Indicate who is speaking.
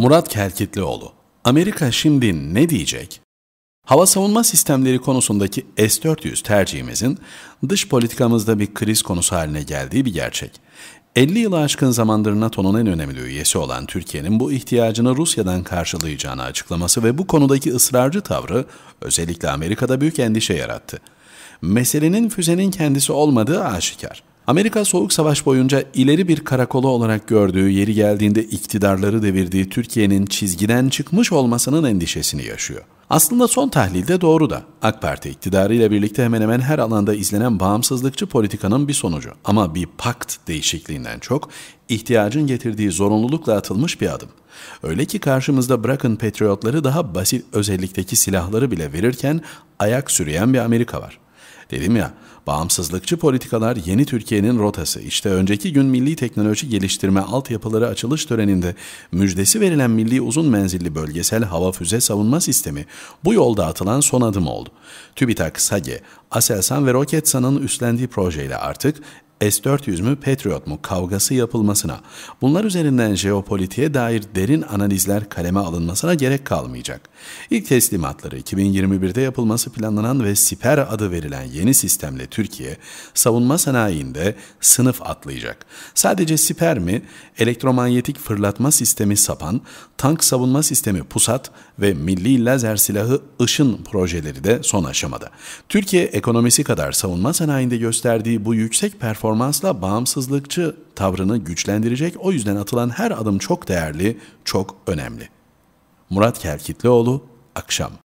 Speaker 1: Murat Kerkitlioğlu. Amerika şimdi ne diyecek? Hava savunma sistemleri konusundaki S-400 tercihimizin dış politikamızda bir kriz konusu haline geldiği bir gerçek. 50 yılı aşkın zamandır NATO'nun en önemli üyesi olan Türkiye'nin bu ihtiyacını Rusya'dan karşılayacağını açıklaması ve bu konudaki ısrarcı tavrı özellikle Amerika'da büyük endişe yarattı. Meselenin füzenin kendisi olmadığı aşikar. Amerika Soğuk Savaş boyunca ileri bir karakolu olarak gördüğü yeri geldiğinde iktidarları devirdiği Türkiye'nin çizgiden çıkmış olmasının endişesini yaşıyor. Aslında son tahlilde doğru da. AK Parti ile birlikte hemen hemen her alanda izlenen bağımsızlıkçı politikanın bir sonucu. Ama bir pakt değişikliğinden çok ihtiyacın getirdiği zorunlulukla atılmış bir adım. Öyle ki karşımızda bırakın patriotları daha basit özellikteki silahları bile verirken ayak sürüyen bir Amerika var. Dedim ya, bağımsızlıkçı politikalar yeni Türkiye'nin rotası. İşte önceki gün milli teknoloji geliştirme altyapıları açılış töreninde müjdesi verilen milli uzun menzilli bölgesel hava füze savunma sistemi bu yolda atılan son adım oldu. TÜBİTAK, SAGE, Aselsan ve Roketsan'ın üstlendiği projeyle artık S-400 mü Patriot mu kavgası yapılmasına, bunlar üzerinden jeopolitiğe dair derin analizler kaleme alınmasına gerek kalmayacak. İlk teslimatları 2021'de yapılması planlanan ve Siper adı verilen yeni sistemle Türkiye, savunma sanayinde sınıf atlayacak. Sadece Siper mi, elektromanyetik fırlatma sistemi SAPAN, tank savunma sistemi PUSAT ve milli lazer silahı IŞ'ın projeleri de son aşamada. Türkiye ekonomisi kadar savunma sanayinde gösterdiği bu yüksek performansla bağımsızlıkçı tavrını güçlendirecek o yüzden atılan her adım çok değerli, çok önemli. Murat Kelkitlioğlu, Akşam